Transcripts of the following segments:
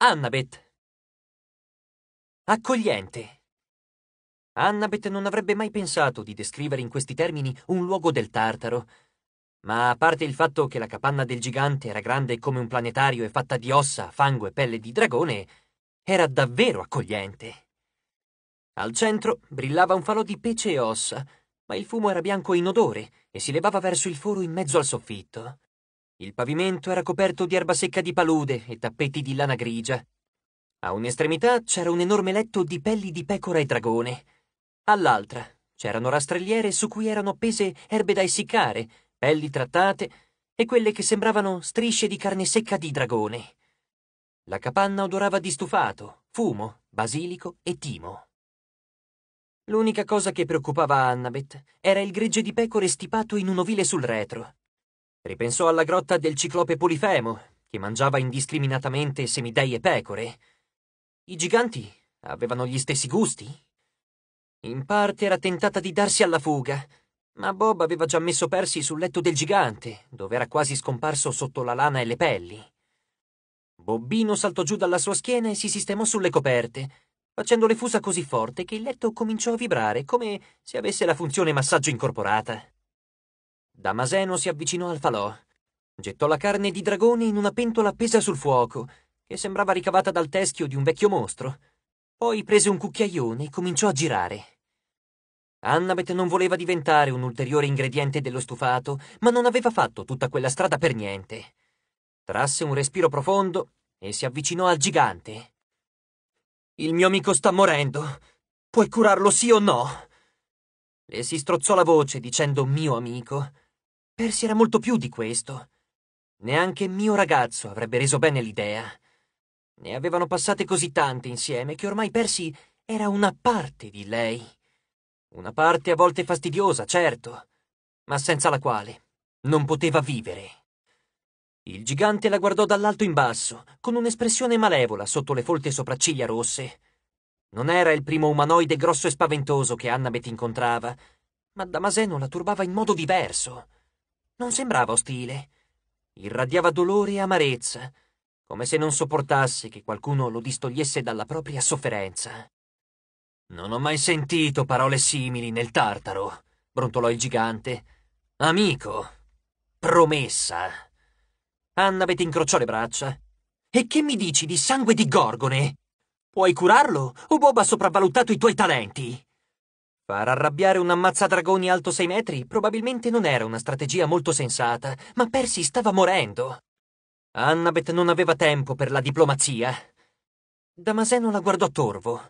Annabeth. Accogliente. Annabeth non avrebbe mai pensato di descrivere in questi termini un luogo del Tartaro, ma a parte il fatto che la capanna del gigante era grande come un planetario e fatta di ossa, fango e pelle di dragone, era davvero accogliente. Al centro brillava un falò di pece e ossa, ma il fumo era bianco in odore e si levava verso il foro in mezzo al soffitto. Il pavimento era coperto di erba secca di palude e tappeti di lana grigia. A un'estremità c'era un enorme letto di pelli di pecora e dragone. All'altra c'erano rastrelliere su cui erano appese erbe da essiccare, pelli trattate e quelle che sembravano strisce di carne secca di dragone. La capanna odorava di stufato, fumo, basilico e timo. L'unica cosa che preoccupava Annabeth era il gregge di pecore stipato in un ovile sul retro. Ripensò alla grotta del ciclope Polifemo, che mangiava indiscriminatamente semidei e pecore. I giganti avevano gli stessi gusti. In parte era tentata di darsi alla fuga, ma Bob aveva già messo Persi sul letto del gigante, dove era quasi scomparso sotto la lana e le pelli. Bobbino saltò giù dalla sua schiena e si sistemò sulle coperte, facendo le fusa così forte che il letto cominciò a vibrare come se avesse la funzione massaggio incorporata. Damaseno si avvicinò al falò, gettò la carne di dragone in una pentola appesa sul fuoco, che sembrava ricavata dal teschio di un vecchio mostro. Poi prese un cucchiaione e cominciò a girare. Annabeth non voleva diventare un ulteriore ingrediente dello stufato, ma non aveva fatto tutta quella strada per niente. Trasse un respiro profondo e si avvicinò al gigante. Il mio amico sta morendo. Puoi curarlo sì o no? Le si strozzò la voce dicendo mio amico. Persi era molto più di questo. Neanche mio ragazzo avrebbe reso bene l'idea. Ne avevano passate così tante insieme che ormai Persi era una parte di lei. Una parte a volte fastidiosa, certo, ma senza la quale non poteva vivere. Il gigante la guardò dall'alto in basso, con un'espressione malevola sotto le folte sopracciglia rosse. Non era il primo umanoide grosso e spaventoso che Annabeth incontrava, ma Damaseno la turbava in modo diverso non sembrava ostile. Irradiava dolore e amarezza, come se non sopportasse che qualcuno lo distogliesse dalla propria sofferenza. Non ho mai sentito parole simili nel tartaro, brontolò il gigante. Amico, promessa. Annabeth incrociò le braccia. E che mi dici di sangue di Gorgone? Puoi curarlo o Bob ha sopravvalutato i tuoi talenti? Far arrabbiare un ammazzadragoni alto sei metri probabilmente non era una strategia molto sensata, ma Percy stava morendo. Annabeth non aveva tempo per la diplomazia. Damaseno la guardò torvo.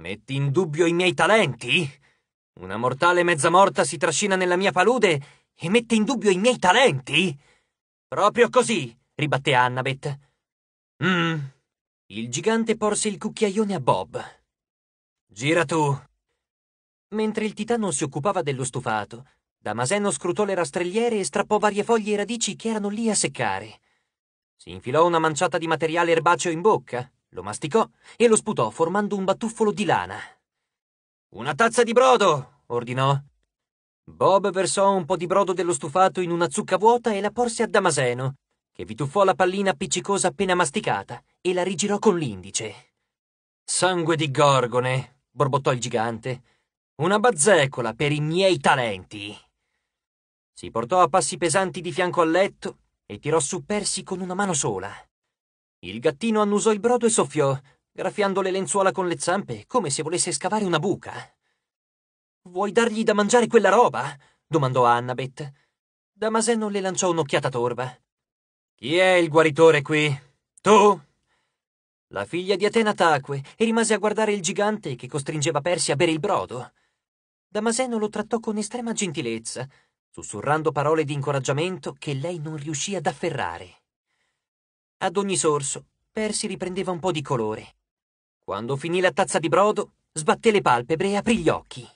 Metti in dubbio i miei talenti? Una mortale mezza morta si trascina nella mia palude e mette in dubbio i miei talenti? Proprio così, ribatté Annabeth. Mmm. Il gigante porse il cucchiaione a Bob. Gira tu, Mentre il titano si occupava dello stufato, Damaseno scrutò le rastrelliere e strappò varie foglie e radici che erano lì a seccare. Si infilò una manciata di materiale erbaceo in bocca, lo masticò e lo sputò formando un battuffolo di lana. Una tazza di brodo! ordinò. Bob versò un po' di brodo dello stufato in una zucca vuota e la porse a Damaseno, che vi tuffò la pallina appiccicosa appena masticata e la rigirò con l'indice. Sangue di gorgone, borbottò il gigante. Una bazzecola per i miei talenti. Si portò a passi pesanti di fianco al letto e tirò su Persi con una mano sola. Il gattino annusò il brodo e soffiò, graffiando le lenzuola con le zampe come se volesse scavare una buca. Vuoi dargli da mangiare quella roba? domandò a Annabeth. Damaseno le lanciò un'occhiata torba. Chi è il guaritore qui? Tu? La figlia di Atena tacque e rimase a guardare il gigante che costringeva Persi a bere il brodo. Damaseno lo trattò con estrema gentilezza, sussurrando parole di incoraggiamento che lei non riuscì ad afferrare. Ad ogni sorso, Persi riprendeva un po' di colore. Quando finì la tazza di brodo, sbatté le palpebre e aprì gli occhi.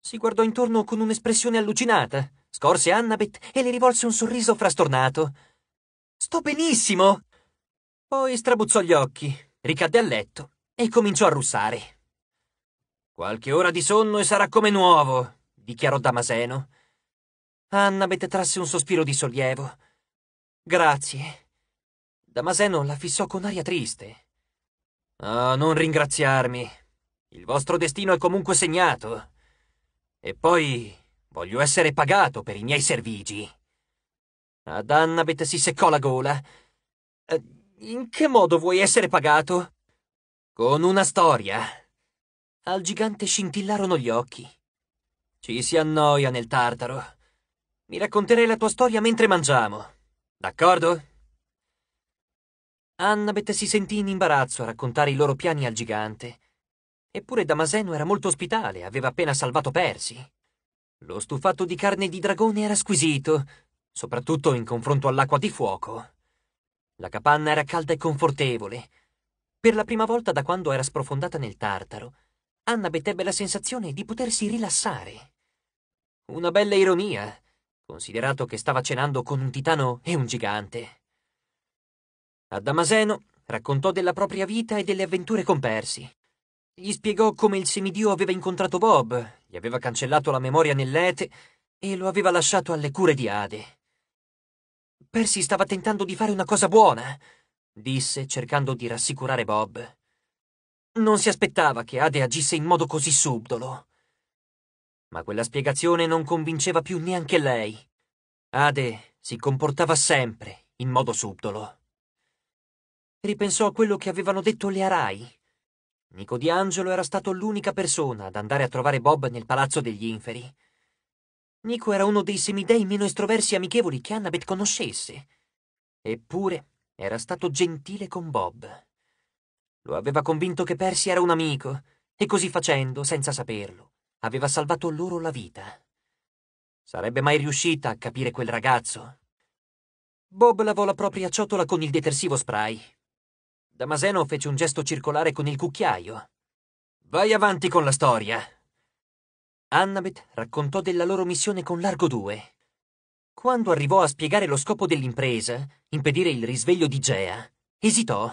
Si guardò intorno con un'espressione allucinata, scorse Annabeth e le rivolse un sorriso frastornato. Sto benissimo! Poi strabuzzò gli occhi, ricadde a letto e cominciò a russare. Qualche ora di sonno e sarà come nuovo, dichiarò Damaseno. Annabeth trasse un sospiro di sollievo. Grazie. Damaseno la fissò con aria triste. Ah, oh, non ringraziarmi. Il vostro destino è comunque segnato. E poi voglio essere pagato per i miei servigi. Ad Annabeth si seccò la gola. Eh, in che modo vuoi essere pagato? Con una storia, al gigante scintillarono gli occhi. Ci si annoia nel tartaro. Mi racconterai la tua storia mentre mangiamo. D'accordo? Annabeth si sentì in imbarazzo a raccontare i loro piani al gigante. Eppure Damaseno era molto ospitale, aveva appena salvato Persi. Lo stufato di carne di dragone era squisito, soprattutto in confronto all'acqua di fuoco. La capanna era calda e confortevole. Per la prima volta da quando era sprofondata nel Tartaro, Anna bettebbe la sensazione di potersi rilassare. Una bella ironia, considerato che stava cenando con un titano e un gigante. A Damaseno raccontò della propria vita e delle avventure con Percy. Gli spiegò come il semidio aveva incontrato Bob, gli aveva cancellato la memoria nell'ete e lo aveva lasciato alle cure di Ade. Percy stava tentando di fare una cosa buona, disse cercando di rassicurare Bob. Non si aspettava che Ade agisse in modo così subdolo. Ma quella spiegazione non convinceva più neanche lei. Ade si comportava sempre in modo subdolo. Ripensò a quello che avevano detto le Arai. Nico Di Angelo era stato l'unica persona ad andare a trovare Bob nel palazzo degli inferi. Nico era uno dei semidei meno estroversi e amichevoli che Annabeth conoscesse. Eppure era stato gentile con Bob. Lo aveva convinto che Percy era un amico, e così facendo, senza saperlo, aveva salvato loro la vita. Sarebbe mai riuscita a capire quel ragazzo? Bob lavò la propria ciotola con il detersivo spray. Damaseno fece un gesto circolare con il cucchiaio. Vai avanti con la storia. Annabeth raccontò della loro missione con Largo 2. Quando arrivò a spiegare lo scopo dell'impresa, impedire il risveglio di Gea, esitò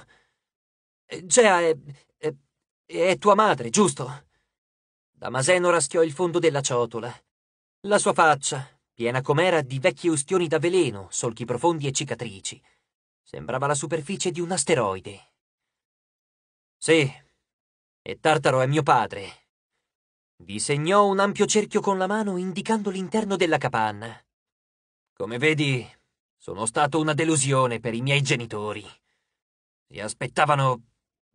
Gea è, è, è tua madre, giusto? Damaseno raschiò il fondo della ciotola. La sua faccia, piena com'era di vecchi ustioni da veleno, solchi profondi e cicatrici, sembrava la superficie di un asteroide. Sì, e Tartaro è mio padre. Disegnò un ampio cerchio con la mano indicando l'interno della capanna. Come vedi, sono stato una delusione per i miei genitori. Si aspettavano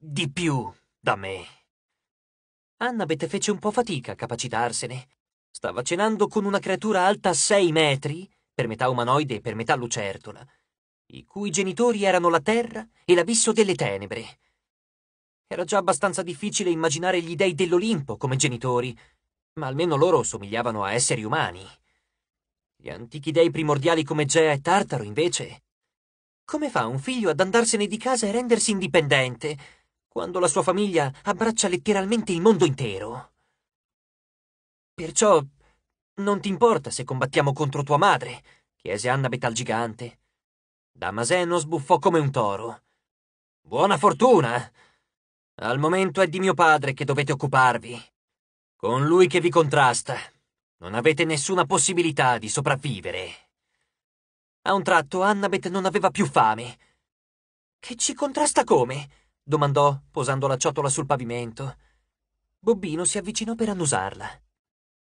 di più da me. Annabeth fece un po' fatica a capacitarsene. Stava cenando con una creatura alta sei metri, per metà umanoide e per metà lucertola, i cui genitori erano la terra e l'abisso delle tenebre. Era già abbastanza difficile immaginare gli dei dell'Olimpo come genitori, ma almeno loro somigliavano a esseri umani. Gli antichi dei primordiali come Gea e Tartaro, invece. Come fa un figlio ad andarsene di casa e rendersi indipendente? quando la sua famiglia abbraccia letteralmente il mondo intero. Perciò non ti importa se combattiamo contro tua madre, chiese Annabeth al gigante. Damaseno sbuffò come un toro. Buona fortuna! Al momento è di mio padre che dovete occuparvi. Con lui che vi contrasta, non avete nessuna possibilità di sopravvivere. A un tratto Annabeth non aveva più fame. Che ci contrasta come? domandò, posando la ciotola sul pavimento. Bobbino si avvicinò per annusarla.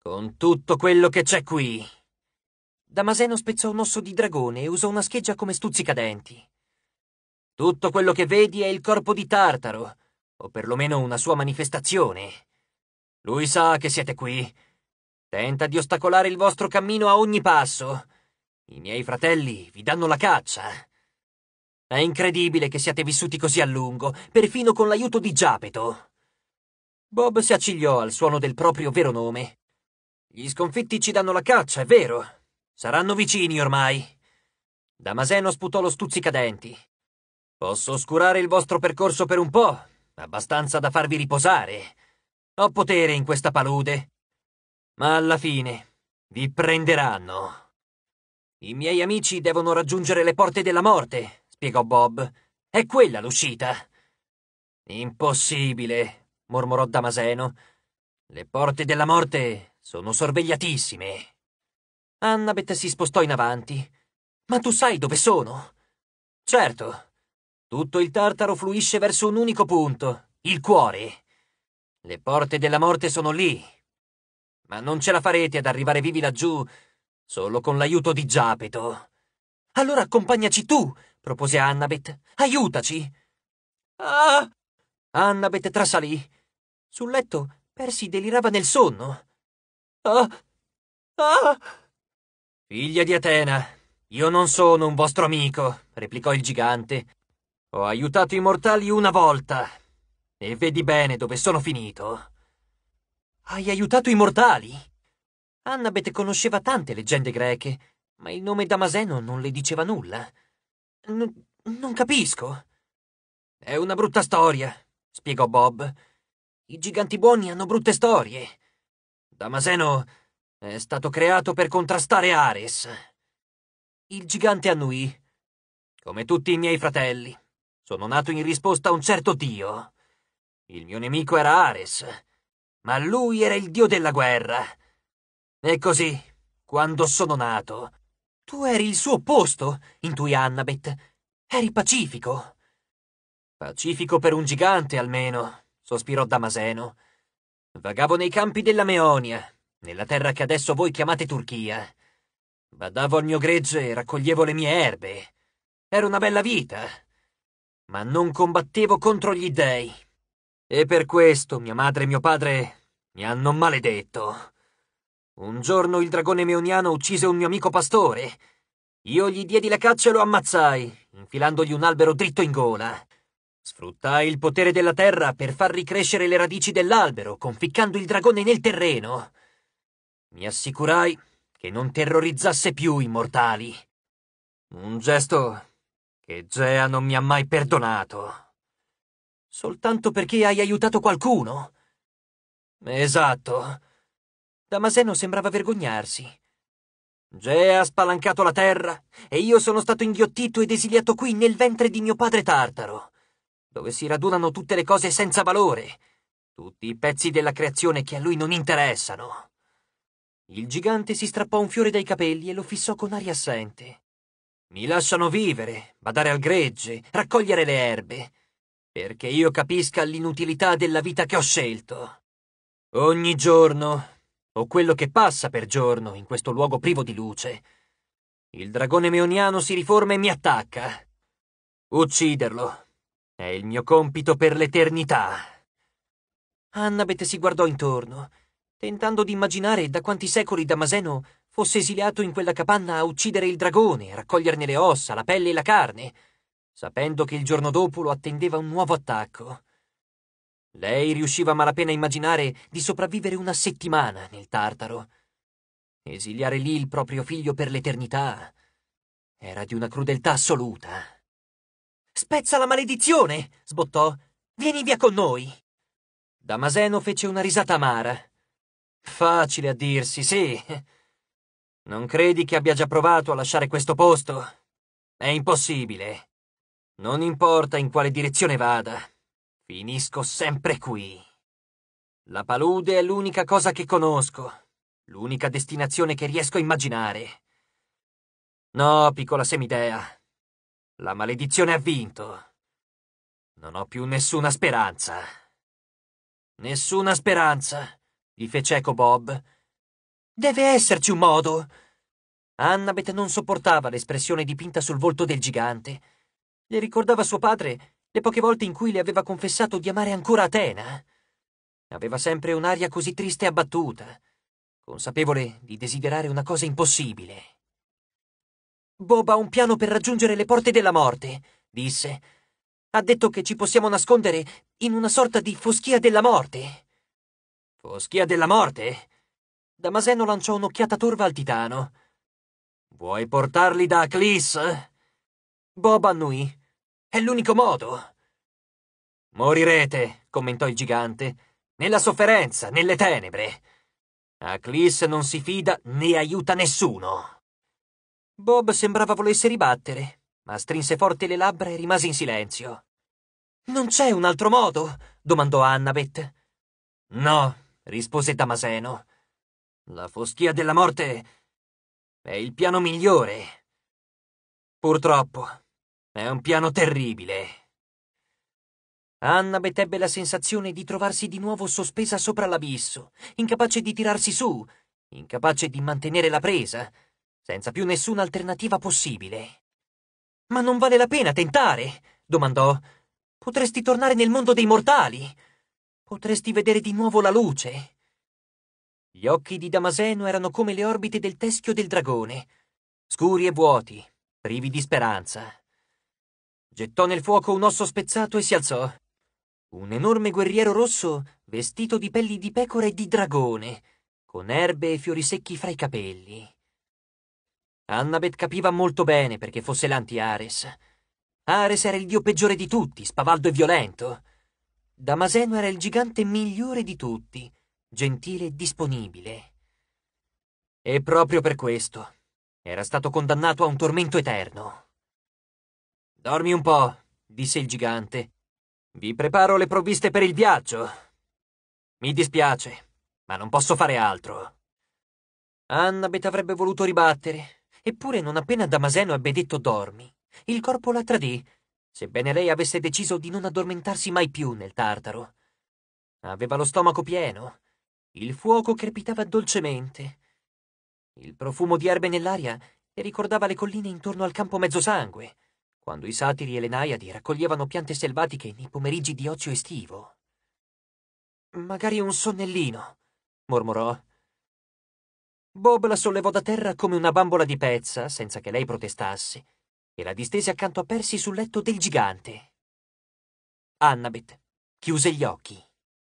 Con tutto quello che c'è qui. Damaseno spezzò un osso di dragone e usò una scheggia come stuzzicadenti. Tutto quello che vedi è il corpo di Tartaro, o perlomeno una sua manifestazione. Lui sa che siete qui. Tenta di ostacolare il vostro cammino a ogni passo. I miei fratelli vi danno la caccia. È incredibile che siate vissuti così a lungo, perfino con l'aiuto di Giapeto. Bob si accigliò al suono del proprio vero nome. Gli sconfitti ci danno la caccia, è vero. Saranno vicini ormai. Damaseno sputò lo stuzzicadenti. Posso oscurare il vostro percorso per un po', abbastanza da farvi riposare. Ho potere in questa palude. Ma alla fine vi prenderanno. I miei amici devono raggiungere le porte della morte, spiegò Bob. È quella l'uscita. Impossibile, mormorò Damaseno. Le porte della morte sono sorvegliatissime. Annabeth si spostò in avanti. Ma tu sai dove sono? Certo. Tutto il tartaro fluisce verso un unico punto, il cuore. Le porte della morte sono lì. Ma non ce la farete ad arrivare vivi laggiù solo con l'aiuto di Giapeto. Allora accompagnaci tu, propose Annabeth. Aiutaci! Ah! Annabeth trasalì. Sul letto Percy delirava nel sonno. Ah! Ah! Figlia di Atena, io non sono un vostro amico, replicò il gigante. Ho aiutato i mortali una volta. E vedi bene dove sono finito. Hai aiutato i mortali? Annabeth conosceva tante leggende greche, ma il nome Damaseno non le diceva nulla. N- non capisco. È una brutta storia, spiegò Bob. I giganti buoni hanno brutte storie. Damaseno è stato creato per contrastare Ares. Il gigante annuì. Come tutti i miei fratelli, sono nato in risposta a un certo dio. Il mio nemico era Ares, ma lui era il dio della guerra. E così, quando sono nato, tu eri il suo opposto, intuì Annabeth. Eri pacifico. Pacifico per un gigante, almeno, sospirò Damaseno. Vagavo nei campi della Meonia, nella terra che adesso voi chiamate Turchia. Badavo al mio gregge e raccoglievo le mie erbe. Era una bella vita. Ma non combattevo contro gli dèi. E per questo mia madre e mio padre mi hanno maledetto. Un giorno il dragone meoniano uccise un mio amico pastore. Io gli diedi la caccia e lo ammazzai, infilandogli un albero dritto in gola. Sfruttai il potere della terra per far ricrescere le radici dell'albero, conficcando il dragone nel terreno. Mi assicurai che non terrorizzasse più i mortali. Un gesto che Gea non mi ha mai perdonato. Soltanto perché hai aiutato qualcuno. Esatto. Damaseno sembrava vergognarsi. Gea ha spalancato la terra e io sono stato inghiottito ed esiliato qui nel ventre di mio padre Tartaro, dove si radunano tutte le cose senza valore, tutti i pezzi della creazione che a lui non interessano. Il gigante si strappò un fiore dai capelli e lo fissò con aria assente. Mi lasciano vivere, badare al gregge, raccogliere le erbe, perché io capisca l'inutilità della vita che ho scelto. Ogni giorno o quello che passa per giorno in questo luogo privo di luce. Il dragone meoniano si riforma e mi attacca. Ucciderlo è il mio compito per l'eternità. Annabeth si guardò intorno, tentando di immaginare da quanti secoli Damaseno fosse esiliato in quella capanna a uccidere il dragone, a raccoglierne le ossa, la pelle e la carne, sapendo che il giorno dopo lo attendeva un nuovo attacco. Lei riusciva a malapena a immaginare di sopravvivere una settimana nel Tartaro. Esiliare lì il proprio figlio per l'eternità era di una crudeltà assoluta. Spezza la maledizione! sbottò. Vieni via con noi! Damaseno fece una risata amara. Facile a dirsi, sì. Non credi che abbia già provato a lasciare questo posto? È impossibile. Non importa in quale direzione vada. Finisco sempre qui. La palude è l'unica cosa che conosco, l'unica destinazione che riesco a immaginare. No, piccola semidea, la maledizione ha vinto. Non ho più nessuna speranza. Nessuna speranza, gli fece eco Bob. Deve esserci un modo. Annabeth non sopportava l'espressione dipinta sul volto del gigante. Gli ricordava suo padre le poche volte in cui le aveva confessato di amare ancora Atena. Aveva sempre un'aria così triste e abbattuta, consapevole di desiderare una cosa impossibile. Bob ha un piano per raggiungere le porte della morte, disse. Ha detto che ci possiamo nascondere in una sorta di foschia della morte. Foschia della morte? Damaseno lanciò un'occhiata torva al titano. Vuoi portarli da Clis? Bob annuì. È l'unico modo. Morirete, commentò il gigante, nella sofferenza, nelle tenebre. Aclis non si fida né aiuta nessuno. Bob sembrava volesse ribattere, ma strinse forte le labbra e rimase in silenzio. Non c'è un altro modo? domandò Annabeth. No, rispose Damaseno. La foschia della morte è il piano migliore. Purtroppo, è un piano terribile. Annabeth ebbe la sensazione di trovarsi di nuovo sospesa sopra l'abisso, incapace di tirarsi su, incapace di mantenere la presa, senza più nessuna alternativa possibile. Ma non vale la pena tentare, domandò. Potresti tornare nel mondo dei mortali. Potresti vedere di nuovo la luce. Gli occhi di Damaseno erano come le orbite del teschio del dragone, scuri e vuoti, privi di speranza. Gettò nel fuoco un osso spezzato e si alzò. Un enorme guerriero rosso, vestito di pelli di pecora e di dragone, con erbe e fiori secchi fra i capelli. Annabeth capiva molto bene perché fosse l'anti-Ares. Ares era il dio peggiore di tutti, spavaldo e violento. Damaseno era il gigante migliore di tutti, gentile e disponibile. E proprio per questo era stato condannato a un tormento eterno. Dormi un po', disse il gigante. Vi preparo le provviste per il viaggio. Mi dispiace, ma non posso fare altro. Annabeth avrebbe voluto ribattere, eppure non appena Damaseno ebbe detto dormi, il corpo la tradì, sebbene lei avesse deciso di non addormentarsi mai più nel tartaro. Aveva lo stomaco pieno, il fuoco crepitava dolcemente. Il profumo di erbe nell'aria le ricordava le colline intorno al campo mezzosangue quando i satiri e le naiadi raccoglievano piante selvatiche nei pomeriggi di ozio estivo. Magari un sonnellino, mormorò. Bob la sollevò da terra come una bambola di pezza, senza che lei protestasse, e la distese accanto a Percy sul letto del gigante. Annabeth chiuse gli occhi.